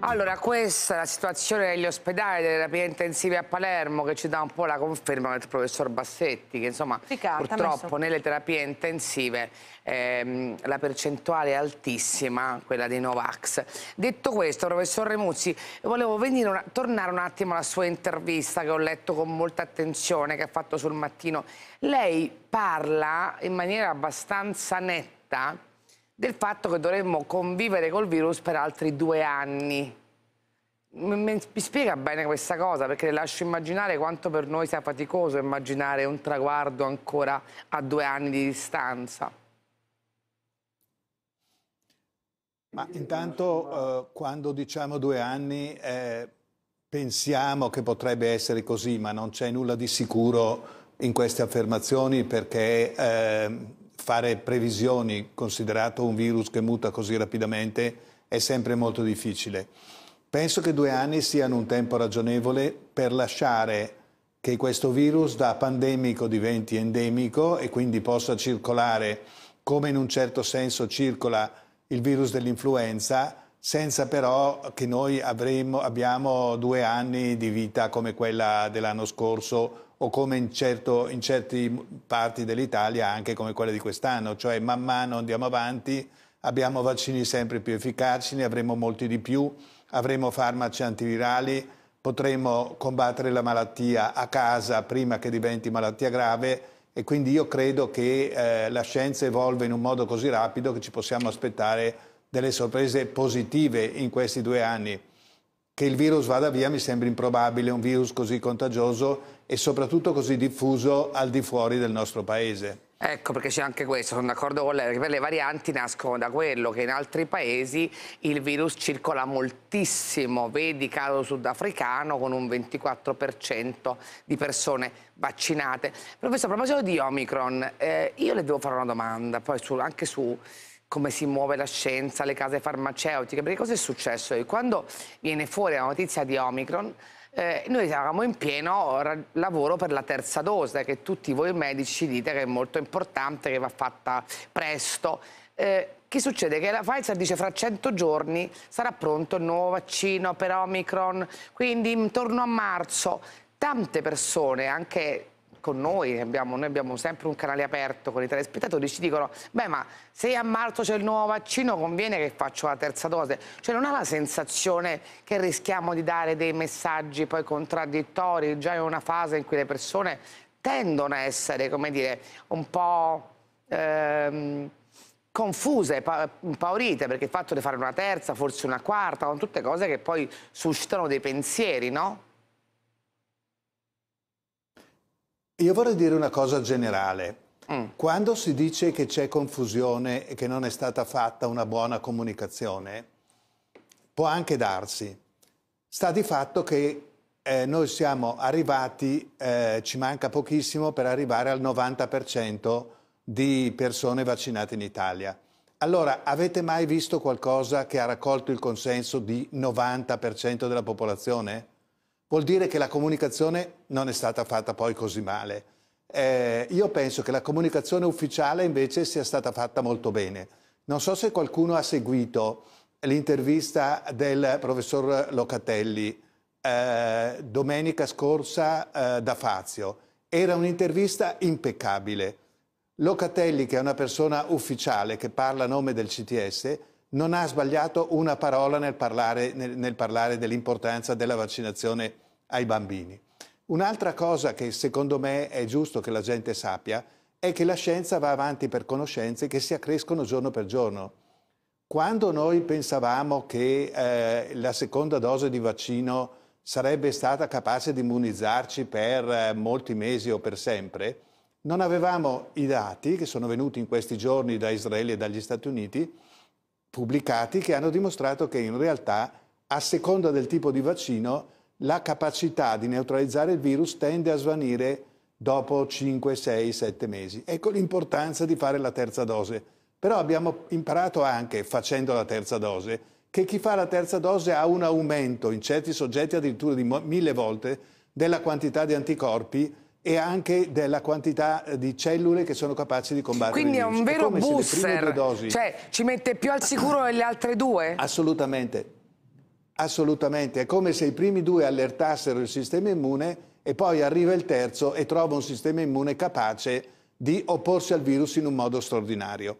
Allora, questa è la situazione degli ospedali, delle terapie intensive a Palermo, che ci dà un po' la conferma del professor Bassetti, che insomma Picata, purtroppo messo... nelle terapie intensive ehm, la percentuale è altissima, quella dei Novax. Detto questo, professor Remuzzi, volevo una... tornare un attimo alla sua intervista che ho letto con molta attenzione, che ha fatto sul mattino. Lei parla in maniera abbastanza netta del fatto che dovremmo convivere col virus per altri due anni. Mi spiega bene questa cosa perché le lascio immaginare quanto per noi sia faticoso immaginare un traguardo ancora a due anni di distanza. Ma intanto eh, quando diciamo due anni eh, pensiamo che potrebbe essere così ma non c'è nulla di sicuro in queste affermazioni perché eh, fare previsioni, considerato un virus che muta così rapidamente, è sempre molto difficile. Penso che due anni siano un tempo ragionevole per lasciare che questo virus da pandemico diventi endemico e quindi possa circolare come in un certo senso circola il virus dell'influenza, senza però che noi avremo, abbiamo due anni di vita come quella dell'anno scorso o come in, certo, in certe parti dell'Italia, anche come quella di quest'anno, cioè man mano andiamo avanti, abbiamo vaccini sempre più efficaci, ne avremo molti di più, avremo farmaci antivirali, potremo combattere la malattia a casa prima che diventi malattia grave e quindi io credo che eh, la scienza evolve in un modo così rapido che ci possiamo aspettare delle sorprese positive in questi due anni che il virus vada via mi sembra improbabile, un virus così contagioso e soprattutto così diffuso al di fuori del nostro paese. Ecco perché c'è anche questo, sono d'accordo con lei, perché le varianti nascono da quello che in altri paesi il virus circola moltissimo, vedi caso sudafricano con un 24% di persone vaccinate. Professore, a proposito di Omicron, eh, io le devo fare una domanda, poi su, anche su come si muove la scienza, le case farmaceutiche, perché cosa è successo? Che quando viene fuori la notizia di Omicron, eh, noi eravamo in pieno lavoro per la terza dose, che tutti voi medici dite che è molto importante, che va fatta presto. Eh, che succede? Che la Pfizer dice fra 100 giorni sarà pronto il nuovo vaccino per Omicron, quindi intorno a marzo tante persone, anche con noi, abbiamo, noi abbiamo sempre un canale aperto con i telespettatori, ci dicono, beh ma se a marzo c'è il nuovo vaccino conviene che faccio la terza dose, cioè non ha la sensazione che rischiamo di dare dei messaggi poi contraddittori, già in una fase in cui le persone tendono a essere, come dire, un po'... Ehm, confuse, impaurite, perché il fatto di fare una terza, forse una quarta, sono tutte cose che poi suscitano dei pensieri, no? Io vorrei dire una cosa generale. Mm. Quando si dice che c'è confusione e che non è stata fatta una buona comunicazione, può anche darsi. Sta di fatto che eh, noi siamo arrivati, eh, ci manca pochissimo per arrivare al 90% di persone vaccinate in Italia. Allora, avete mai visto qualcosa che ha raccolto il consenso di 90% della popolazione? vuol dire che la comunicazione non è stata fatta poi così male. Eh, io penso che la comunicazione ufficiale invece sia stata fatta molto bene. Non so se qualcuno ha seguito l'intervista del professor Locatelli eh, domenica scorsa eh, da Fazio. Era un'intervista impeccabile. Locatelli, che è una persona ufficiale che parla a nome del CTS, non ha sbagliato una parola nel parlare, nel parlare dell'importanza della vaccinazione ai bambini. Un'altra cosa che secondo me è giusto che la gente sappia è che la scienza va avanti per conoscenze che si accrescono giorno per giorno. Quando noi pensavamo che eh, la seconda dose di vaccino sarebbe stata capace di immunizzarci per eh, molti mesi o per sempre, non avevamo i dati che sono venuti in questi giorni da Israele e dagli Stati Uniti pubblicati che hanno dimostrato che in realtà a seconda del tipo di vaccino la capacità di neutralizzare il virus tende a svanire dopo 5, 6, 7 mesi. Ecco l'importanza di fare la terza dose. Però abbiamo imparato anche, facendo la terza dose, che chi fa la terza dose ha un aumento, in certi soggetti addirittura di mille volte, della quantità di anticorpi e anche della quantità eh, di cellule che sono capaci di combattere Quindi è un vero è booster, dosi... cioè ci mette più al sicuro delle altre due? Assolutamente, assolutamente, è come se i primi due allertassero il sistema immune e poi arriva il terzo e trova un sistema immune capace di opporsi al virus in un modo straordinario.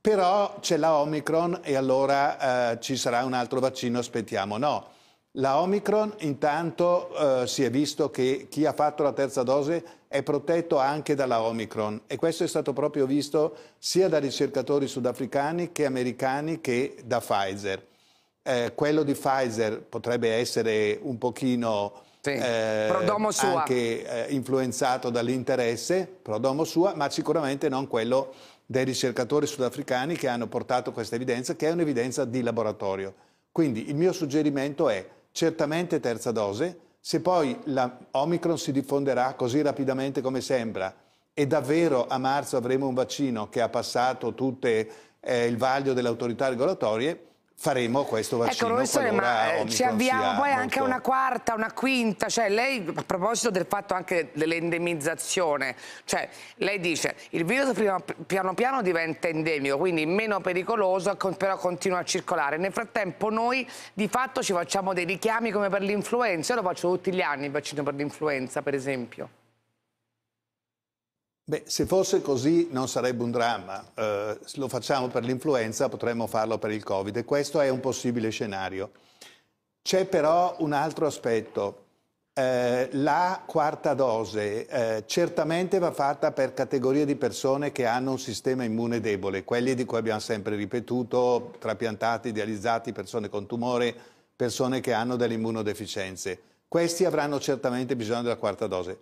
Però c'è la Omicron e allora eh, ci sarà un altro vaccino, aspettiamo. No, la Omicron intanto eh, si è visto che chi ha fatto la terza dose è protetto anche dalla Omicron e questo è stato proprio visto sia da ricercatori sudafricani che americani che da Pfizer. Eh, quello di Pfizer potrebbe essere un pochino sì. eh, anche eh, influenzato dall'interesse, prodomo sua, ma sicuramente non quello dei ricercatori sudafricani che hanno portato questa evidenza, che è un'evidenza di laboratorio. Quindi il mio suggerimento è certamente terza dose, se poi la Omicron si diffonderà così rapidamente come sembra e davvero a marzo avremo un vaccino che ha passato tutto eh, il vaglio delle autorità regolatorie, faremo questo ecco, vaccino. Ecco, professore, ma eh, ci avviamo poi molto... anche a una quarta, una quinta, cioè lei a proposito del fatto anche dell'endemizzazione, cioè lei dice il virus piano piano diventa endemico, quindi meno pericoloso, però continua a circolare. Nel frattempo noi di fatto ci facciamo dei richiami come per l'influenza, io lo faccio tutti gli anni il vaccino per l'influenza per esempio. Beh, se fosse così non sarebbe un dramma. Eh, lo facciamo per l'influenza, potremmo farlo per il Covid e questo è un possibile scenario. C'è però un altro aspetto. Eh, la quarta dose eh, certamente va fatta per categorie di persone che hanno un sistema immune debole, quelli di cui abbiamo sempre ripetuto, trapiantati, idealizzati, persone con tumore, persone che hanno delle immunodeficienze. Questi avranno certamente bisogno della quarta dose.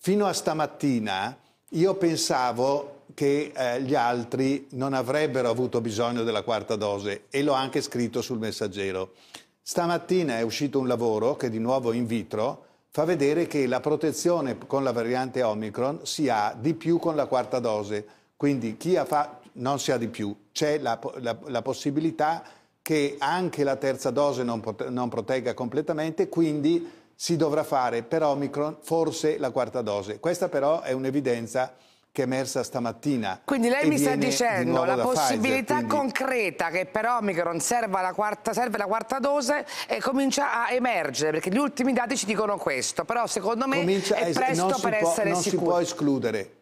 Fino a stamattina io pensavo che eh, gli altri non avrebbero avuto bisogno della quarta dose e l'ho anche scritto sul messaggero. Stamattina è uscito un lavoro che di nuovo in vitro fa vedere che la protezione con la variante Omicron si ha di più con la quarta dose, quindi chi ha fa- non si ha di più, c'è la, la, la possibilità che anche la terza dose non, prote- non protegga completamente, quindi si dovrà fare per Omicron forse la quarta dose. Questa però è un'evidenza che è emersa stamattina. Quindi lei mi sta dicendo la possibilità Pfizer, concreta che per Omicron serva la quarta, serve la quarta dose e comincia a emergere, perché gli ultimi dati ci dicono questo, però secondo me comincia è presto per può, essere non sicuro. Non si può escludere.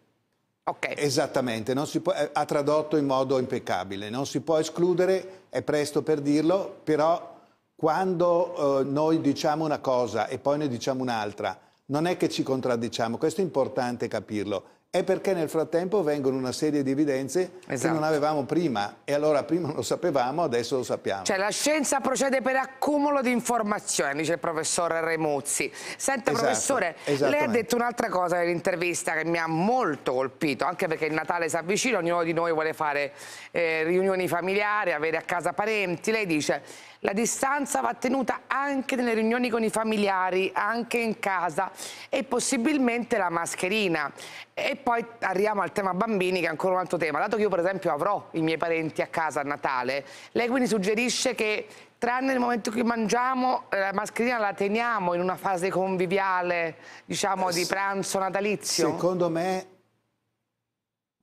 Okay. Esattamente, può, eh, ha tradotto in modo impeccabile, non si può escludere, è presto per dirlo, però quando eh, noi diciamo una cosa e poi ne diciamo un'altra, non è che ci contraddiciamo, questo è importante capirlo, è perché nel frattempo vengono una serie di evidenze esatto. che non avevamo prima e allora prima non lo sapevamo, adesso lo sappiamo. Cioè la scienza procede per accumulo di informazioni, dice il professor Remuzzi. Senta esatto, professore, lei ha detto un'altra cosa nell'intervista che mi ha molto colpito, anche perché il Natale si avvicina, ognuno di noi vuole fare eh, riunioni familiari, avere a casa parenti, lei dice la distanza va tenuta anche nelle riunioni con i familiari, anche in casa e possibilmente la mascherina. E poi arriviamo al tema bambini che è ancora un altro tema. Dato che io per esempio avrò i miei parenti a casa a Natale, lei quindi suggerisce che tranne il momento in cui mangiamo, eh, la mascherina la teniamo in una fase conviviale, diciamo, di eh, pranzo natalizio? Secondo me,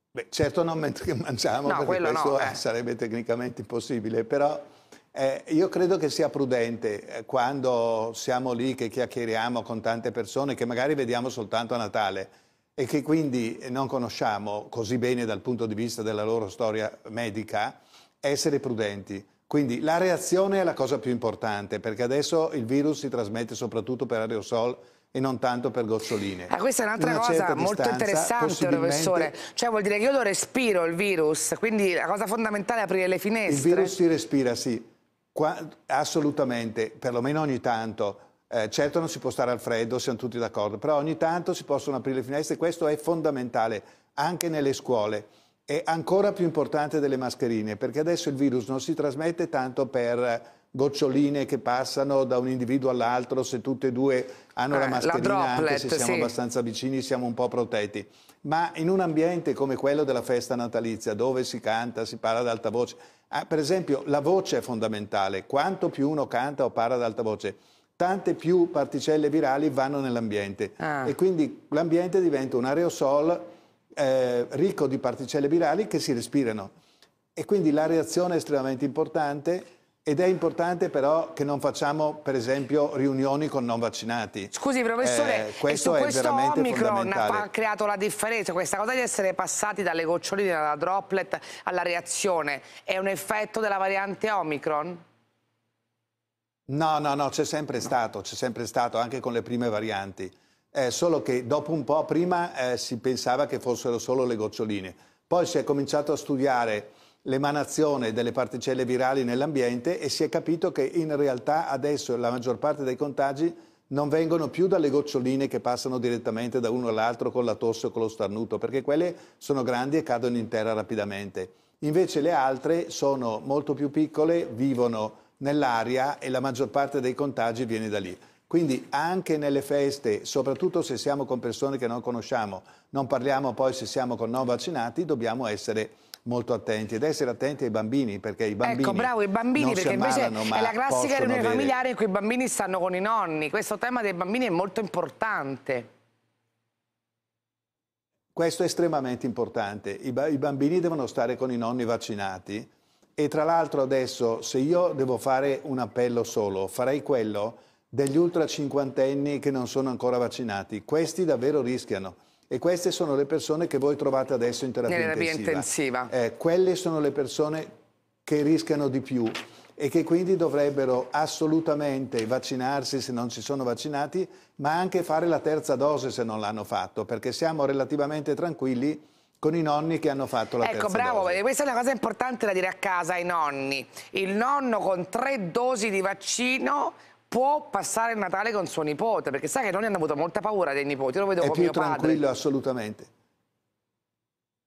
beh, certo non mentre mangiamo, no, perché questo no, eh, eh. sarebbe tecnicamente impossibile, però eh, io credo che sia prudente eh, quando siamo lì che chiacchieriamo con tante persone che magari vediamo soltanto a Natale e che quindi non conosciamo così bene dal punto di vista della loro storia medica, essere prudenti. Quindi la reazione è la cosa più importante perché adesso il virus si trasmette soprattutto per aerosol e non tanto per goccioline. Ah, questa è un'altra Una cosa molto distanza, interessante, professore. Cioè vuol dire che io lo respiro il virus, quindi la cosa fondamentale è aprire le finestre. Il virus si respira, sì Qua, assolutamente, perlomeno ogni tanto. Eh, certo non si può stare al freddo, siamo tutti d'accordo, però ogni tanto si possono aprire le finestre, e questo è fondamentale anche nelle scuole. È ancora più importante delle mascherine, perché adesso il virus non si trasmette tanto per goccioline che passano da un individuo all'altro, se tutte e due hanno eh, la mascherina, la droplet, anche se siamo sì. abbastanza vicini, siamo un po' protetti. Ma in un ambiente come quello della festa natalizia, dove si canta, si parla ad alta voce, ah, per esempio la voce è fondamentale, quanto più uno canta o parla ad alta voce, tante più particelle virali vanno nell'ambiente ah. e quindi l'ambiente diventa un aerosol eh, ricco di particelle virali che si respirano. E quindi la reazione è estremamente importante ed è importante però che non facciamo, per esempio, riunioni con non vaccinati. Scusi, professore, eh, questo, è questo veramente Omicron ha creato la differenza, questa cosa di essere passati dalle goccioline alla droplet alla reazione, è un effetto della variante Omicron? No, no, no, c'è sempre no. stato, c'è sempre stato, anche con le prime varianti. Eh, solo che dopo un po' prima eh, si pensava che fossero solo le goccioline. Poi si è cominciato a studiare l'emanazione delle particelle virali nell'ambiente e si è capito che in realtà adesso la maggior parte dei contagi non vengono più dalle goccioline che passano direttamente da uno all'altro con la tosse o con lo starnuto, perché quelle sono grandi e cadono in terra rapidamente. Invece le altre sono molto più piccole, vivono nell'aria e la maggior parte dei contagi viene da lì. Quindi anche nelle feste, soprattutto se siamo con persone che non conosciamo, non parliamo poi se siamo con non vaccinati, dobbiamo essere molto attenti ed essere attenti ai bambini perché i bambini ecco bravo i bambini perché invece è la classica riunione avere... familiare in cui i bambini stanno con i nonni questo tema dei bambini è molto importante questo è estremamente importante i, i bambini devono stare con i nonni vaccinati e tra l'altro adesso se io devo fare un appello solo farei quello degli ultra cinquantenni che non sono ancora vaccinati questi davvero rischiano e queste sono le persone che voi trovate adesso in terapia, terapia intensiva. intensiva. Eh, quelle sono le persone che rischiano di più e che quindi dovrebbero assolutamente vaccinarsi se non si sono vaccinati, ma anche fare la terza dose se non l'hanno fatto, perché siamo relativamente tranquilli con i nonni che hanno fatto la ecco, terza bravo, dose. Ecco, bravo, questa è una cosa importante da dire a casa ai nonni. Il nonno con tre dosi di vaccino può passare il Natale con suo nipote, perché sa che noi hanno avuto molta paura dei nipoti, Io lo vedo come con mio padre. È più tranquillo assolutamente.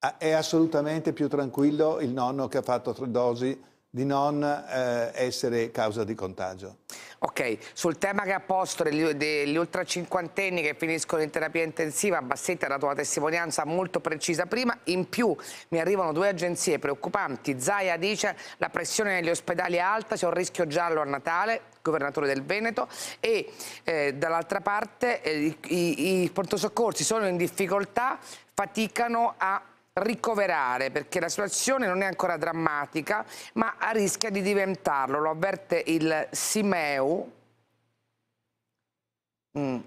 Ah, è assolutamente più tranquillo il nonno che ha fatto tre dosi di non eh, essere causa di contagio. Ok, sul tema che ha posto degli, degli ultracinquantenni che finiscono in terapia intensiva, Bassetti ha dato una testimonianza molto precisa prima, in più mi arrivano due agenzie preoccupanti, Zaia dice la pressione negli ospedali è alta, c'è un rischio giallo a Natale, governatore del Veneto e eh, dall'altra parte eh, i, i portosoccorsi sono in difficoltà, faticano a ricoverare perché la situazione non è ancora drammatica ma rischia di diventarlo, lo avverte il Simeu. Mm.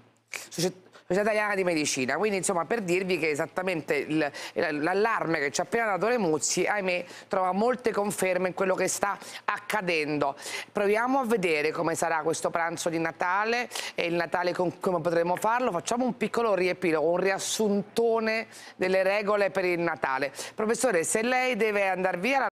Società Società Italiana di Medicina. Quindi insomma per dirvi che esattamente l'allarme che ci ha appena dato le Muzzi, ahimè, trova molte conferme in quello che sta accadendo. Proviamo a vedere come sarà questo pranzo di Natale e il Natale con, come potremo farlo. Facciamo un piccolo riepilogo, un riassuntone delle regole per il Natale. Professore, se lei deve andare via...